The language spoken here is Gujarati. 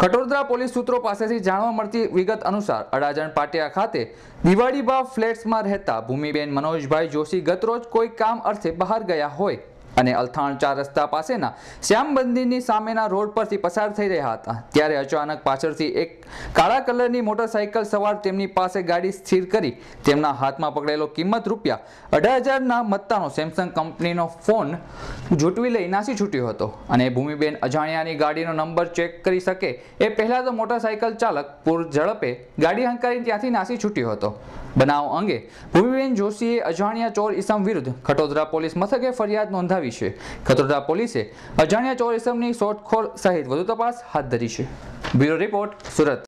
ખટોદરા પોલીસ સૂત્રો પાસેથી જાણવા મળતી વિગત અનુસાર અડાજણ પાટિયા ખાતે દિવાળીબા ફ્લેટ્સમાં રહેતા ભૂમિબેન મનોજભાઈ જોશી ગતરોજ કોઈ કામ અર્થે બહાર ગયા હોય અને અલથાણ ચાર રસ્તા પાસેના શ્યામ મંદિરની સામેના રોડ પરથી પસાર થઈ રહ્યા હતા ત્યારે અચાનક પાછળથી એક કાળા કલરની મોટરસાઇકલ સવાર તેમની પાસે ગાડી સ્થિર કરી તેમના હાથમાં પકડેલો કિંમત રૂપિયા અઢાર હજારના મત્તાનો સેમસંગ કંપનીનો ફોન જૂટવી લઈ નાસી છૂટ્યો હતો અને ભૂમિબેન અજાણ્યાની ગાડીનો નંબર ચેક કરી શકે એ પહેલાં તો મોટરસાઇકલ ચાલક પૂર ઝડપે ગાડી હંકારી ત્યાંથી નાસી છૂટ્યો હતો બનાવ અંગે ભૂમિબેન જોશીએ અજાણ્યા ચોર ઇસમ વિરુદ્ધ ખટોદરા પોલીસ મથકે ફરિયાદ નોંધાવી આવી છે ખતરોડા પોલીસે અજાણ્યા ચોર ઇસમની શોધખોળ સહિત વધુ તપાસ હાથ ધરી છે બ્યુરો રિપોર્ટ સુરત